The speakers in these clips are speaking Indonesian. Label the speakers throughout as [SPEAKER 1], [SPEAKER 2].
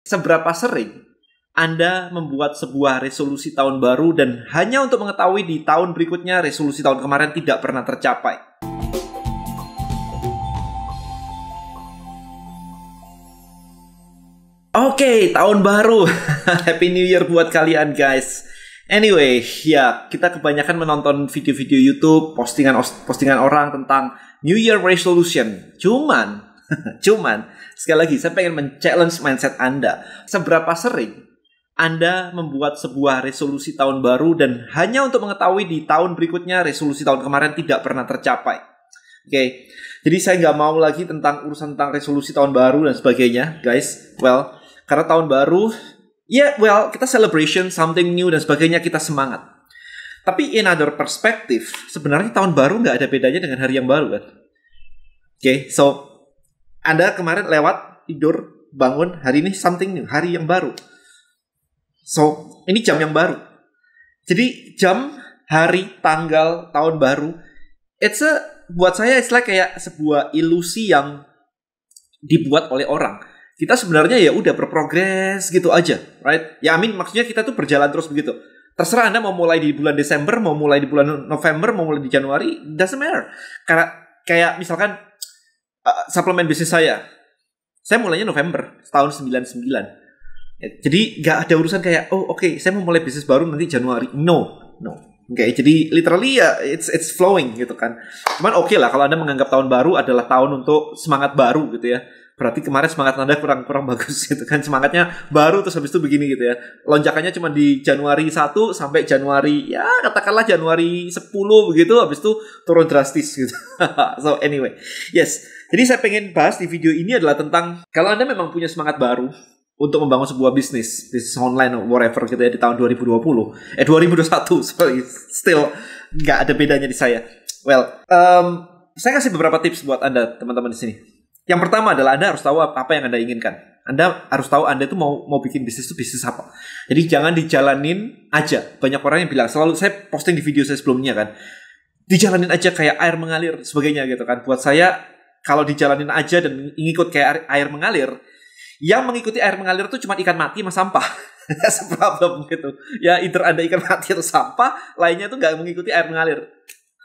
[SPEAKER 1] Seberapa sering Anda membuat sebuah resolusi tahun baru dan hanya untuk mengetahui di tahun berikutnya resolusi tahun kemarin tidak pernah tercapai? Oke, okay, tahun baru. Happy New Year buat kalian guys. Anyway, ya kita kebanyakan menonton video-video YouTube, postingan postingan orang tentang New Year resolution. Cuman Cuman, sekali lagi, saya pengen men-challenge mindset Anda. Seberapa sering anda membuat sebuah resolusi tahun baru dan hanya untuk mengetahui di tahun berikutnya resolusi tahun kemarin tidak pernah tercapai. Oke, okay. jadi saya nggak mau lagi tentang urusan tentang resolusi tahun baru dan sebagainya, guys. Well, karena tahun baru, ya yeah, well kita celebration something new dan sebagainya kita semangat. Tapi in other perspective, sebenarnya tahun baru nggak ada bedanya dengan hari yang baru kan? Oke, okay, so anda kemarin lewat tidur bangun hari ini something new, hari yang baru. So, ini jam yang baru. Jadi jam, hari, tanggal, tahun baru, it's a buat saya it's like kayak sebuah ilusi yang dibuat oleh orang. Kita sebenarnya ya udah berprogres gitu aja, right? Ya I amin mean, maksudnya kita tuh berjalan terus begitu. Terserah Anda mau mulai di bulan Desember, mau mulai di bulan November, mau mulai di Januari, doesn't matter. Karena kayak misalkan Eh, eh, suplemen bisnis saya. Saya mulainya November tahun 99. Ya, jadi nggak ada urusan kayak oh oke okay, saya mau mulai bisnis baru nanti Januari. No, no. Oke, okay, ya, jadi literally ya it's it's flowing gitu kan. Cuman oke okay lah kalau Anda menganggap tahun baru adalah tahun untuk semangat baru gitu ya berarti kemarin semangat Anda kurang kurang bagus gitu kan semangatnya baru terus habis itu begini gitu ya lonjakannya cuma di Januari 1 sampai Januari ya katakanlah Januari 10 begitu habis itu turun drastis gitu so anyway yes jadi saya pengen bahas di video ini adalah tentang kalau Anda memang punya semangat baru untuk membangun sebuah bisnis bisnis online whatever gitu ya di tahun 2020 eh 2021 sorry still nggak ada bedanya di saya well um, saya kasih beberapa tips buat Anda teman-teman di sini yang pertama adalah Anda harus tahu apa yang Anda inginkan. Anda harus tahu Anda itu mau mau bikin bisnis itu bisnis apa. Jadi jangan dijalanin aja. Banyak orang yang bilang selalu saya posting di video saya sebelumnya kan. Dijalanin aja kayak air mengalir sebagainya gitu kan. Buat saya kalau dijalanin aja dan ngikut kayak air, air mengalir, yang mengikuti air mengalir itu cuma ikan mati sama sampah. That's gitu. Ya either Anda ikan mati atau sampah, lainnya itu nggak mengikuti air mengalir.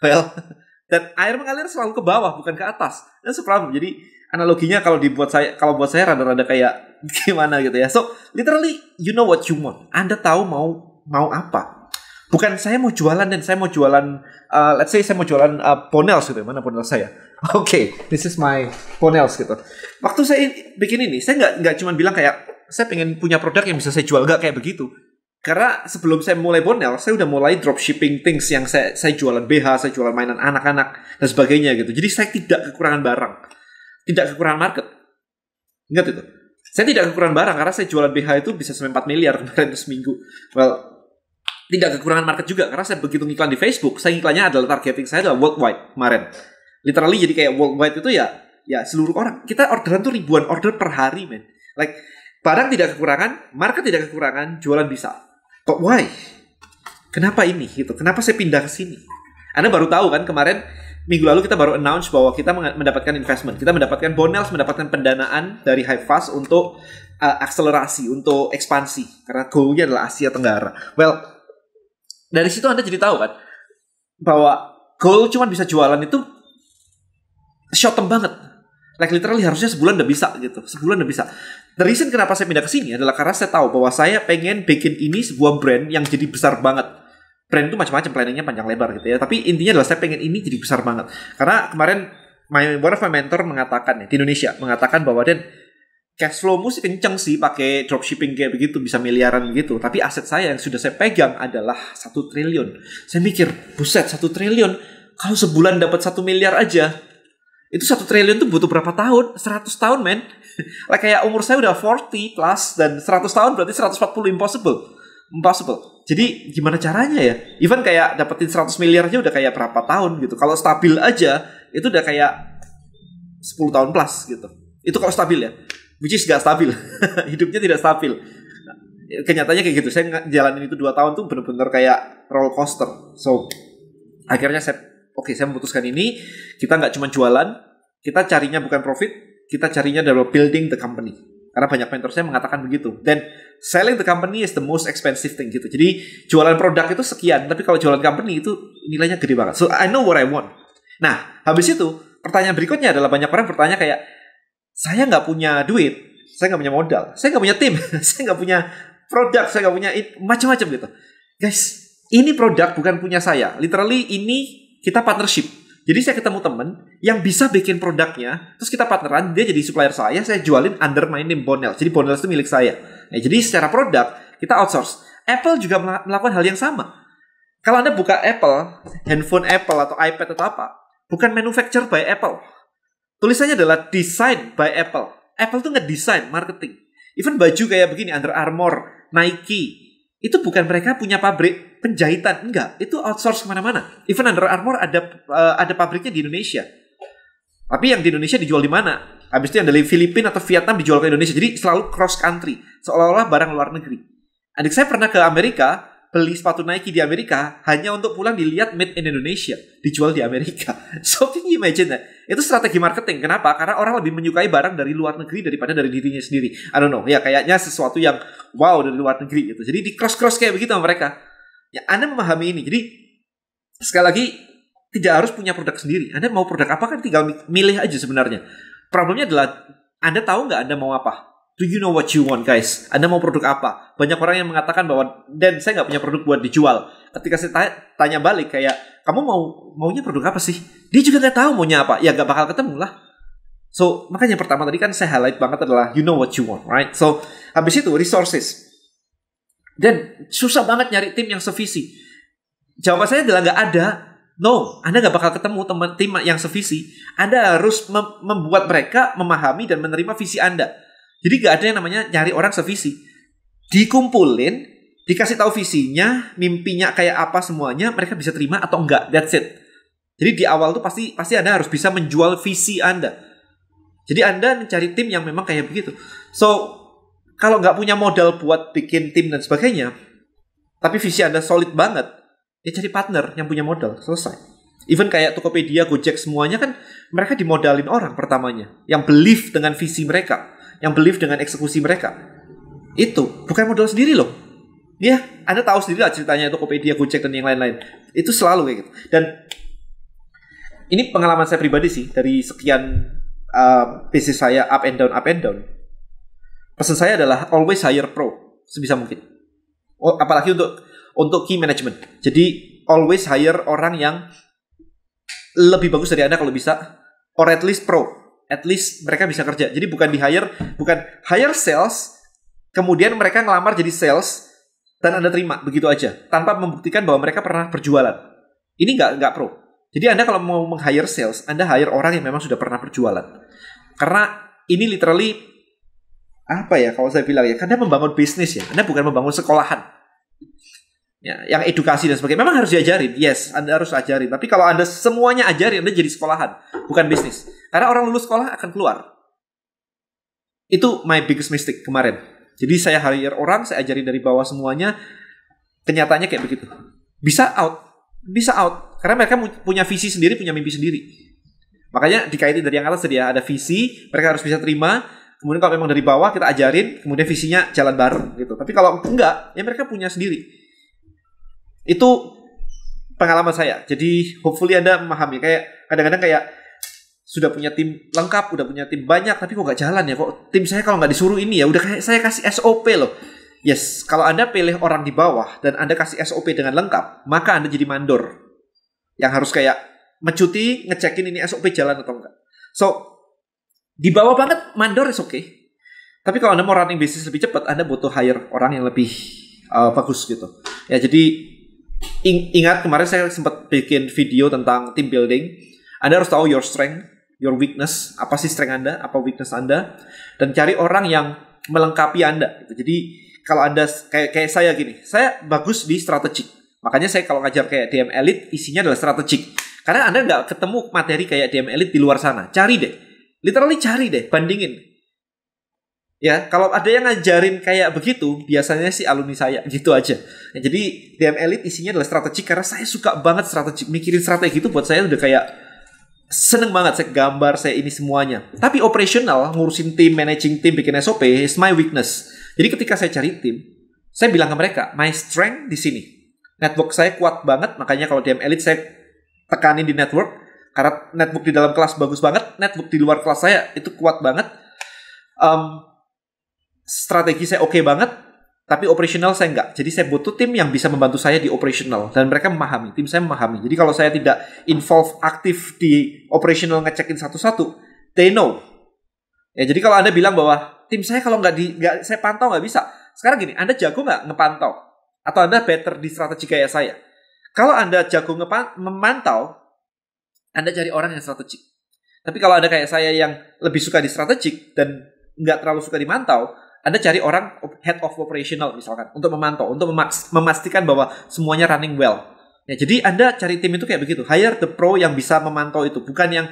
[SPEAKER 1] Well, dan air mengalir selalu ke bawah bukan ke atas. That's a problem. Jadi analoginya kalau dibuat saya kalau buat saya rada-rada kayak gimana gitu ya. So, literally you know what you want. Anda tahu mau mau apa. Bukan saya mau jualan dan saya mau jualan uh, let's say saya mau jualan uh, ponels gitu. Ya. Mana ponel saya? Oke, okay, this is my ponel gitu. Waktu saya bikin ini, saya nggak nggak cuma bilang kayak saya pengen punya produk yang bisa saya jual nggak kayak begitu. Karena sebelum saya mulai ponel saya udah mulai dropshipping things yang saya, saya jualan BH, saya jualan mainan anak-anak, dan sebagainya gitu. Jadi saya tidak kekurangan barang tidak kekurangan market. Ingat itu. Saya tidak kekurangan barang karena saya jualan BH itu bisa sampai 4 miliar kemarin seminggu. Well, tidak kekurangan market juga karena saya begitu ngiklan di Facebook, saya iklannya adalah targeting saya adalah worldwide kemarin. Literally jadi kayak worldwide itu ya ya seluruh orang. Kita orderan tuh ribuan order per hari, men. Like barang tidak kekurangan, market tidak kekurangan, jualan bisa. But why? Kenapa ini gitu? Kenapa saya pindah ke sini? Anda baru tahu kan kemarin minggu lalu kita baru announce bahwa kita mendapatkan investment, kita mendapatkan Bonels mendapatkan pendanaan dari Hivefast untuk uh, akselerasi, untuk ekspansi karena goalnya adalah Asia Tenggara. Well, dari situ Anda jadi tahu kan bahwa goal cuma bisa jualan itu short term banget. Like literally harusnya sebulan udah bisa gitu, sebulan udah bisa. The reason kenapa saya pindah ke sini adalah karena saya tahu bahwa saya pengen bikin ini sebuah brand yang jadi besar banget plan itu macam-macam planningnya panjang lebar gitu ya tapi intinya adalah saya pengen ini jadi besar banget karena kemarin my one of my mentor mengatakan ya di Indonesia mengatakan bahwa dan cash flow sih kenceng sih pakai dropshipping kayak begitu bisa miliaran gitu tapi aset saya yang sudah saya pegang adalah satu triliun saya mikir buset satu triliun kalau sebulan dapat satu miliar aja itu satu triliun tuh butuh berapa tahun 100 tahun men Like kayak umur saya udah 40 plus dan 100 tahun berarti 140 impossible impossible. Jadi gimana caranya ya? Even kayak dapetin 100 miliar aja udah kayak berapa tahun gitu. Kalau stabil aja itu udah kayak 10 tahun plus gitu. Itu kalau stabil ya. Which is gak stabil. Hidupnya tidak stabil. Nah, kenyataannya kayak gitu. Saya jalanin itu 2 tahun tuh bener-bener kayak roller coaster. So akhirnya saya oke okay, saya memutuskan ini kita nggak cuma jualan, kita carinya bukan profit, kita carinya adalah building the company karena banyak mentor saya mengatakan begitu. Dan selling the company is the most expensive thing gitu. Jadi jualan produk itu sekian, tapi kalau jualan company itu nilainya gede banget. So I know what I want. Nah, habis itu pertanyaan berikutnya adalah banyak orang bertanya kayak saya nggak punya duit, saya nggak punya modal, saya nggak punya tim, saya nggak punya produk, saya nggak punya macam-macam gitu. Guys, ini produk bukan punya saya. Literally ini kita partnership. Jadi saya ketemu temen yang bisa bikin produknya, terus kita partneran, dia jadi supplier saya, saya jualin under my name Jadi bonel itu milik saya. Nah, jadi secara produk kita outsource. Apple juga melakukan hal yang sama. Kalau Anda buka Apple, handphone Apple atau iPad atau apa, bukan manufacture by Apple. Tulisannya adalah design by Apple. Apple tuh ngedesain marketing. Even baju kayak begini Under Armour, Nike, itu bukan mereka punya pabrik, penjahitan enggak itu outsource kemana-mana even Under Armour ada uh, ada pabriknya di Indonesia tapi yang di Indonesia dijual di mana habis itu yang dari Filipina atau Vietnam dijual ke Indonesia jadi selalu cross country seolah-olah barang luar negeri adik saya pernah ke Amerika beli sepatu Nike di Amerika hanya untuk pulang dilihat made in Indonesia dijual di Amerika so can you imagine that itu strategi marketing kenapa karena orang lebih menyukai barang dari luar negeri daripada dari dirinya sendiri I don't know ya kayaknya sesuatu yang wow dari luar negeri gitu jadi di cross cross kayak begitu sama mereka Ya, Anda memahami ini. Jadi sekali lagi tidak harus punya produk sendiri. Anda mau produk apa kan tinggal milih aja sebenarnya. Problemnya adalah Anda tahu nggak Anda mau apa? Do you know what you want, guys? Anda mau produk apa? Banyak orang yang mengatakan bahwa dan saya nggak punya produk buat dijual. Ketika saya tanya, tanya balik kayak kamu mau maunya produk apa sih? Dia juga nggak tahu maunya apa. Ya nggak bakal ketemu lah. So makanya pertama tadi kan saya highlight banget adalah you know what you want, right? So habis itu resources dan susah banget nyari tim yang sevisi. Jawaban saya adalah nggak ada. No, Anda nggak bakal ketemu teman tim yang sevisi. Anda harus mem membuat mereka memahami dan menerima visi Anda. Jadi nggak ada yang namanya nyari orang sevisi. Dikumpulin, dikasih tahu visinya, mimpinya kayak apa semuanya, mereka bisa terima atau enggak. That's it. Jadi di awal tuh pasti pasti Anda harus bisa menjual visi Anda. Jadi Anda mencari tim yang memang kayak begitu. So kalau nggak punya modal buat bikin tim dan sebagainya, tapi visi Anda solid banget, ya cari partner yang punya modal, selesai. Even kayak Tokopedia, Gojek semuanya kan mereka dimodalin orang pertamanya, yang belief dengan visi mereka, yang belief dengan eksekusi mereka. Itu bukan modal sendiri loh. Ya, Anda tahu sendiri lah ceritanya Tokopedia, Gojek dan yang lain-lain. Itu selalu kayak gitu. Dan ini pengalaman saya pribadi sih dari sekian uh, bisnis saya up and down, up and down pesan saya adalah always hire pro sebisa mungkin. Oh, apalagi untuk untuk key management. Jadi always hire orang yang lebih bagus dari Anda kalau bisa or at least pro. At least mereka bisa kerja. Jadi bukan di hire, bukan hire sales kemudian mereka ngelamar jadi sales dan Anda terima begitu aja tanpa membuktikan bahwa mereka pernah berjualan. Ini nggak nggak pro. Jadi Anda kalau mau meng-hire sales, Anda hire orang yang memang sudah pernah berjualan. Karena ini literally apa ya kalau saya bilang ya karena membangun bisnis ya anda bukan membangun sekolahan ya yang edukasi dan sebagainya memang harus diajarin yes anda harus ajarin tapi kalau anda semuanya ajarin anda jadi sekolahan bukan bisnis karena orang lulus sekolah akan keluar itu my biggest mistake kemarin jadi saya hire orang saya ajarin dari bawah semuanya kenyataannya kayak begitu bisa out bisa out karena mereka punya visi sendiri punya mimpi sendiri makanya dikaitin dari yang atas tadi ya ada visi mereka harus bisa terima kemudian kalau memang dari bawah kita ajarin kemudian visinya jalan bareng gitu tapi kalau enggak ya mereka punya sendiri itu pengalaman saya jadi hopefully anda memahami kayak kadang-kadang kayak sudah punya tim lengkap, udah punya tim banyak, tapi kok nggak jalan ya? Kok tim saya kalau nggak disuruh ini ya? Udah kayak saya kasih SOP loh. Yes, kalau Anda pilih orang di bawah dan Anda kasih SOP dengan lengkap, maka Anda jadi mandor. Yang harus kayak mencuti, ngecekin ini SOP jalan atau enggak. So, di bawah banget mandor is oke. Okay. Tapi kalau Anda mau running bisnis lebih cepat, Anda butuh hire orang yang lebih uh, bagus gitu. Ya jadi ing ingat kemarin saya sempat bikin video tentang team building. Anda harus tahu your strength, your weakness, apa sih strength Anda, apa weakness Anda, dan cari orang yang melengkapi Anda. Gitu. Jadi kalau Anda kayak kayak saya gini, saya bagus di strategik. Makanya saya kalau ngajar kayak DM Elite isinya adalah strategik. Karena Anda nggak ketemu materi kayak DM Elite di luar sana. Cari deh Literally cari deh, bandingin. Ya, kalau ada yang ngajarin kayak begitu, biasanya sih alumni saya gitu aja. Nah, jadi DM Elite isinya adalah strategi karena saya suka banget strategi, mikirin strategi itu buat saya udah kayak seneng banget saya gambar saya ini semuanya. Tapi operational, ngurusin tim, managing tim, bikin SOP is my weakness. Jadi ketika saya cari tim, saya bilang ke mereka, my strength di sini. Network saya kuat banget, makanya kalau DM Elite saya tekanin di network, karena netbook di dalam kelas bagus banget, netbook di luar kelas saya itu kuat banget. Um, strategi saya oke okay banget, tapi operational saya enggak. Jadi saya butuh tim yang bisa membantu saya di operational dan mereka memahami, tim saya memahami. Jadi kalau saya tidak involve aktif di operational ngecekin satu-satu, they know. Ya, jadi kalau Anda bilang bahwa tim saya kalau nggak di nggak saya pantau nggak bisa. Sekarang gini, Anda jago nggak ngepantau? Atau Anda better di strategi kayak saya? Kalau Anda jago ngepan, memantau, anda cari orang yang strategik. Tapi kalau Anda kayak saya yang lebih suka di strategik dan nggak terlalu suka dimantau, Anda cari orang head of operational misalkan untuk memantau, untuk memastikan bahwa semuanya running well. Ya, jadi Anda cari tim itu kayak begitu. Hire the pro yang bisa memantau itu, bukan yang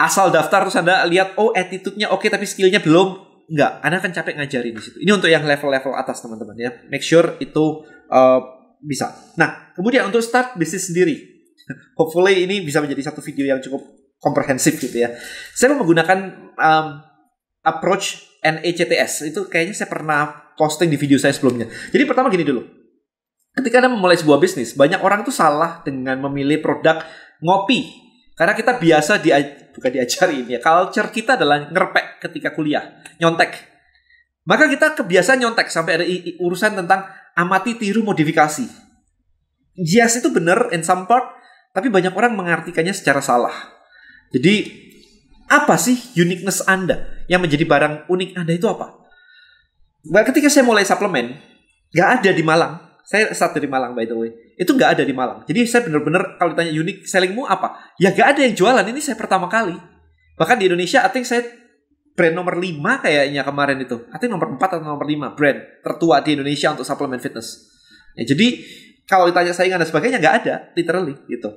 [SPEAKER 1] asal daftar terus Anda lihat oh attitude-nya oke okay, tapi skill-nya belum. Enggak, Anda akan capek ngajarin di situ. Ini untuk yang level-level atas teman-teman ya. Make sure itu uh, bisa. Nah, kemudian untuk start bisnis sendiri. hopefully ini bisa menjadi satu video yang cukup komprehensif gitu ya. Saya mau menggunakan um, approach NECTS itu kayaknya saya pernah posting di video saya sebelumnya. Jadi pertama gini dulu. Ketika Anda memulai sebuah bisnis, banyak orang itu salah dengan memilih produk ngopi. Karena kita biasa di bukan diajarin ya. Culture kita adalah ngerpek ketika kuliah, nyontek. Maka kita kebiasaan nyontek sampai ada urusan tentang amati, tiru, modifikasi. Yes itu benar in some part, tapi banyak orang mengartikannya secara salah. Jadi, apa sih uniqueness Anda? Yang menjadi barang unik Anda itu apa? Ketika saya mulai suplemen, nggak ada di Malang. Saya start dari Malang, by the way. Itu nggak ada di Malang. Jadi saya bener-bener kalau ditanya unik sellingmu apa? Ya nggak ada yang jualan. Ini saya pertama kali. Bahkan di Indonesia, I think saya brand nomor 5 kayaknya kemarin itu. I think nomor 4 atau nomor 5 brand tertua di Indonesia untuk suplemen fitness. Ya, jadi kalau ditanya saingan dan sebagainya nggak ada, literally gitu.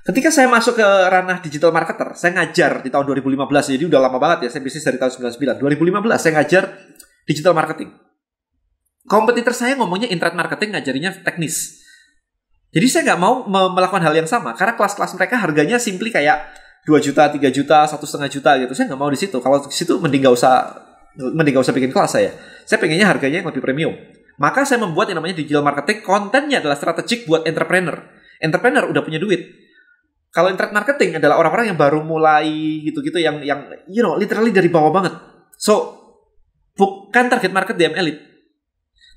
[SPEAKER 1] Ketika saya masuk ke ranah digital marketer, saya ngajar di tahun 2015, jadi udah lama banget ya, saya bisnis dari tahun 99. 2015 saya ngajar digital marketing. Kompetitor saya ngomongnya internet marketing, ngajarinya teknis. Jadi saya nggak mau melakukan hal yang sama, karena kelas-kelas mereka harganya simply kayak 2 juta, 3 juta, satu setengah juta gitu. Saya nggak mau di situ. Kalau di situ mending nggak usah mending nggak usah bikin kelas saya. Saya pengennya harganya yang lebih premium. Maka saya membuat yang namanya digital marketing, kontennya adalah strategik buat entrepreneur. Entrepreneur udah punya duit. Kalau internet marketing adalah orang-orang yang baru mulai gitu-gitu yang yang you know literally dari bawah banget. So bukan target market DM Elite.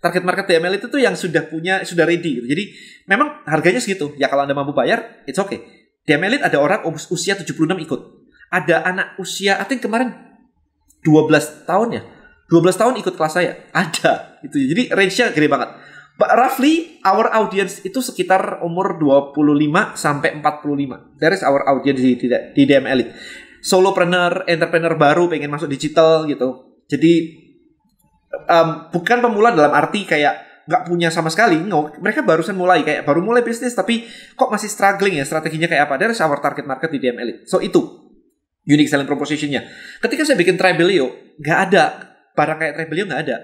[SPEAKER 1] Target market DM Elite itu yang sudah punya sudah ready. Gitu. Jadi memang harganya segitu. Ya kalau Anda mampu bayar, it's okay. DM Elite ada orang usia 76 ikut. Ada anak usia I think kemarin 12 tahun ya 12 tahun ikut kelas saya. Ada. Itu. Jadi range-nya gede banget. But roughly our audience itu sekitar umur 25 sampai 45. there is our audience di, di, DM Elite. Solopreneur, entrepreneur baru pengen masuk digital gitu. Jadi um, bukan pemula dalam arti kayak nggak punya sama sekali. No, mereka barusan mulai kayak baru mulai bisnis tapi kok masih struggling ya strateginya kayak apa. there is our target market di DM Elite. So itu unique selling propositionnya. Ketika saya bikin Tribelio, nggak ada barang kayak travelio nggak ada.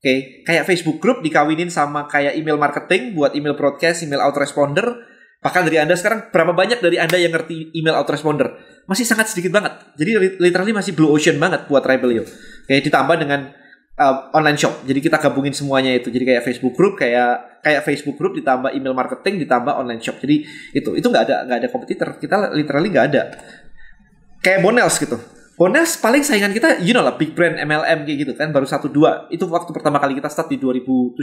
[SPEAKER 1] Oke, okay. kayak Facebook group dikawinin sama kayak email marketing buat email broadcast, email autoresponder. Bahkan dari Anda sekarang berapa banyak dari Anda yang ngerti email autoresponder? Masih sangat sedikit banget. Jadi literally masih blue ocean banget buat Oke, Kayak ditambah dengan uh, online shop. Jadi kita gabungin semuanya itu. Jadi kayak Facebook group, kayak kayak Facebook group ditambah email marketing ditambah online shop. Jadi itu itu nggak ada nggak ada kompetitor. Kita literally nggak ada. Kayak Bonels gitu Bonas paling saingan kita, you know lah, big brand MLM kayak gitu kan, baru satu dua. Itu waktu pertama kali kita start di 2017.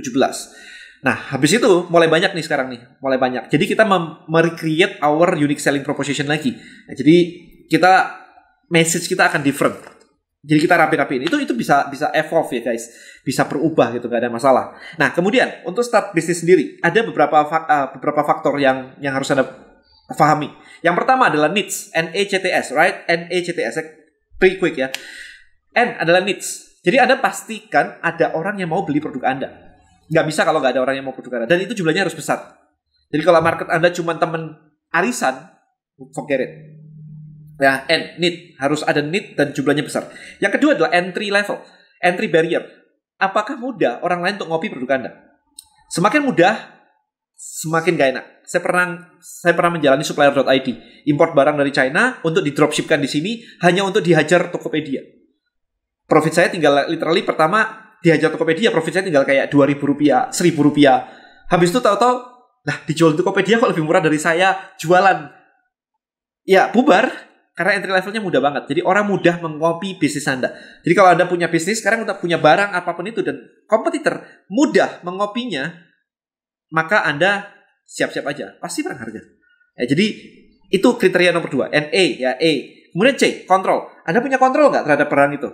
[SPEAKER 1] Nah, habis itu mulai banyak nih sekarang nih, mulai banyak. Jadi kita merecreate our unique selling proposition lagi. Nah, jadi kita message kita akan different. Jadi kita rapi-rapiin. Itu itu bisa bisa evolve ya guys, bisa berubah gitu gak ada masalah. Nah, kemudian untuk start bisnis sendiri ada beberapa fak uh, beberapa faktor yang yang harus anda pahami. Yang pertama adalah needs, NACTS, e right? NACTS. E pretty quick ya. N adalah needs. Jadi Anda pastikan ada orang yang mau beli produk Anda. Nggak bisa kalau nggak ada orang yang mau produk Anda. Dan itu jumlahnya harus besar. Jadi kalau market Anda cuma temen arisan, forget it. Ya, nah, N, need. Harus ada need dan jumlahnya besar. Yang kedua adalah entry level. Entry barrier. Apakah mudah orang lain untuk ngopi produk Anda? Semakin mudah, semakin gak enak saya pernah saya pernah menjalani supplier.id import barang dari China untuk di dropshipkan di sini hanya untuk dihajar Tokopedia. Profit saya tinggal literally pertama dihajar Tokopedia profit saya tinggal kayak dua ribu rupiah, seribu rupiah. Habis itu tahu-tahu nah dijual Tokopedia kok lebih murah dari saya jualan. Ya bubar karena entry levelnya mudah banget. Jadi orang mudah mengopi bisnis Anda. Jadi kalau Anda punya bisnis sekarang udah punya barang apapun itu dan kompetitor mudah mengopinya maka Anda siap-siap aja, pasti perang harga. Ya, jadi itu kriteria nomor dua, NA e, ya A. E. Kemudian C, kontrol. Anda punya kontrol nggak terhadap perang itu?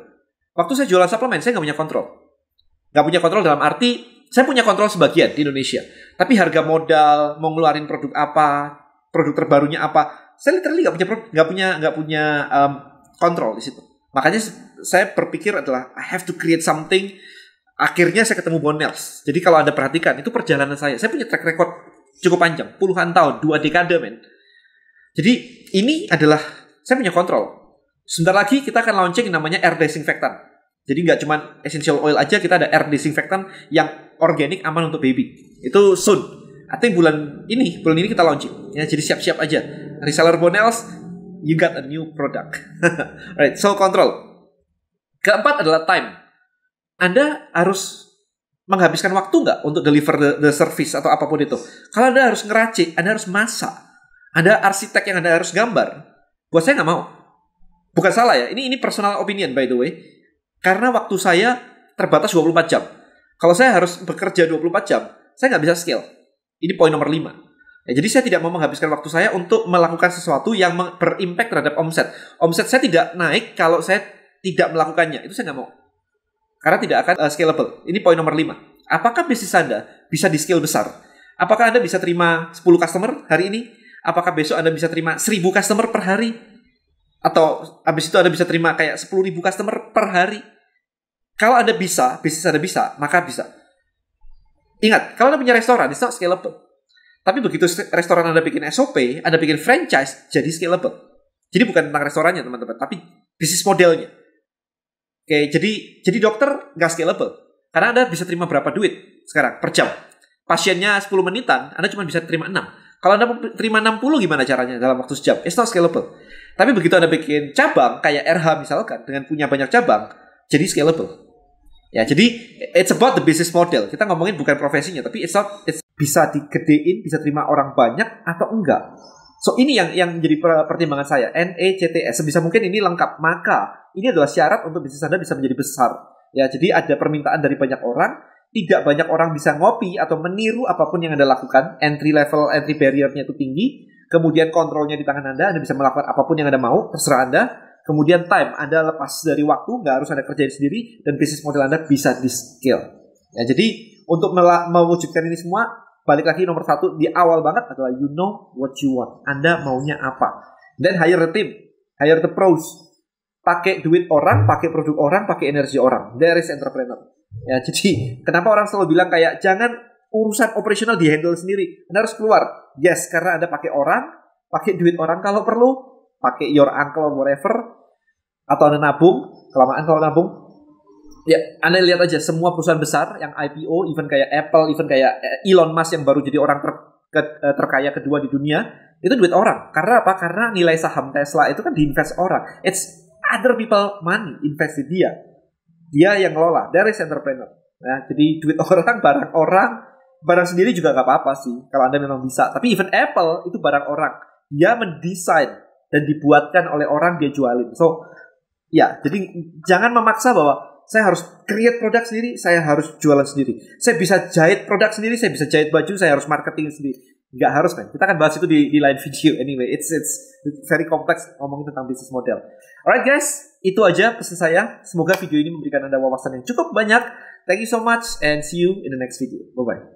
[SPEAKER 1] Waktu saya jualan suplemen, saya nggak punya kontrol. Nggak punya kontrol dalam arti saya punya kontrol sebagian di Indonesia. Tapi harga modal, mau ngeluarin produk apa, produk terbarunya apa, saya literally nggak punya nggak punya nggak punya um, kontrol di situ. Makanya saya berpikir adalah I have to create something. Akhirnya saya ketemu bonels Jadi kalau Anda perhatikan, itu perjalanan saya. Saya punya track record cukup panjang, puluhan tahun, dua dekade men. Jadi ini adalah saya punya kontrol. Sebentar lagi kita akan launching yang namanya air disinfectant. Jadi nggak cuma essential oil aja, kita ada air disinfectant yang organik aman untuk baby. Itu soon. Atau bulan ini, bulan ini kita launching. Ya, jadi siap-siap aja. Reseller Bonels, you got a new product. Alright, so control. Keempat adalah time. Anda harus menghabiskan waktu nggak untuk deliver the, the service atau apapun itu. Kalau Anda harus ngeracik, Anda harus masak, Anda arsitek yang Anda harus gambar, buat saya nggak mau. Bukan salah ya, ini ini personal opinion by the way. Karena waktu saya terbatas 24 jam. Kalau saya harus bekerja 24 jam, saya nggak bisa skill. Ini poin nomor 5. Ya, jadi saya tidak mau menghabiskan waktu saya untuk melakukan sesuatu yang berimpact terhadap omset. Omset saya tidak naik kalau saya tidak melakukannya. Itu saya nggak mau. Karena tidak akan uh, scalable. Ini poin nomor 5. Apakah bisnis Anda bisa di scale besar? Apakah Anda bisa terima 10 customer hari ini? Apakah besok Anda bisa terima 1000 customer per hari? Atau habis itu Anda bisa terima kayak 10.000 customer per hari? Kalau Anda bisa, bisnis Anda bisa, maka bisa. Ingat, kalau Anda punya restoran, it's not scalable. Tapi begitu restoran Anda bikin SOP, Anda bikin franchise, jadi scalable. Jadi bukan tentang restorannya, teman-teman, tapi bisnis modelnya. Oke, jadi jadi dokter nggak scalable. Karena Anda bisa terima berapa duit sekarang per jam. Pasiennya 10 menitan, Anda cuma bisa terima 6. Kalau Anda terima 60 gimana caranya dalam waktu sejam? It's not scalable. Tapi begitu Anda bikin cabang kayak RH misalkan dengan punya banyak cabang, jadi scalable. Ya, jadi it's about the business model. Kita ngomongin bukan profesinya, tapi it's not it's bisa digedein, bisa terima orang banyak atau enggak. So ini yang yang jadi pertimbangan saya. NECTS sebisa mungkin ini lengkap. Maka ini adalah syarat untuk bisnis Anda bisa menjadi besar. Ya, jadi ada permintaan dari banyak orang, tidak banyak orang bisa ngopi atau meniru apapun yang Anda lakukan. Entry level, entry barrier-nya itu tinggi. Kemudian kontrolnya di tangan Anda, Anda bisa melakukan apapun yang Anda mau, terserah Anda. Kemudian time, Anda lepas dari waktu, nggak harus Anda kerjain sendiri, dan bisnis model Anda bisa di-scale. Ya, jadi untuk mewujudkan ini semua, balik lagi nomor satu di awal banget adalah you know what you want. Anda maunya apa. Dan hire the team, hire the pros. Pakai duit orang, pakai produk orang, pakai energi orang. There is entrepreneur. Ya, jadi kenapa orang selalu bilang kayak jangan urusan operasional di handle sendiri. Anda harus keluar. Yes, karena Anda pakai orang, pakai duit orang kalau perlu, pakai your uncle or whatever atau Anda nabung, kelamaan kalau nabung, ya anda lihat aja semua perusahaan besar yang IPO even kayak Apple even kayak eh, Elon Musk yang baru jadi orang ter, ke, eh, terkaya kedua di dunia itu duit orang karena apa karena nilai saham Tesla itu kan diinvest orang it's other people money invest di dia dia yang ngelola dari entrepreneur nah jadi duit orang barang orang barang sendiri juga gak apa-apa sih kalau anda memang bisa tapi even Apple itu barang orang dia mendesain dan dibuatkan oleh orang dia jualin so ya jadi jangan memaksa bahwa saya harus create produk sendiri, saya harus jualan sendiri. Saya bisa jahit produk sendiri, saya bisa jahit baju, saya harus marketing sendiri. Nggak harus kan? Kita akan bahas itu di, di lain video anyway. It's it's very complex ngomongin tentang bisnis model. Alright guys, itu aja pesan saya. Semoga video ini memberikan Anda wawasan yang cukup banyak. Thank you so much and see you in the next video. Bye bye.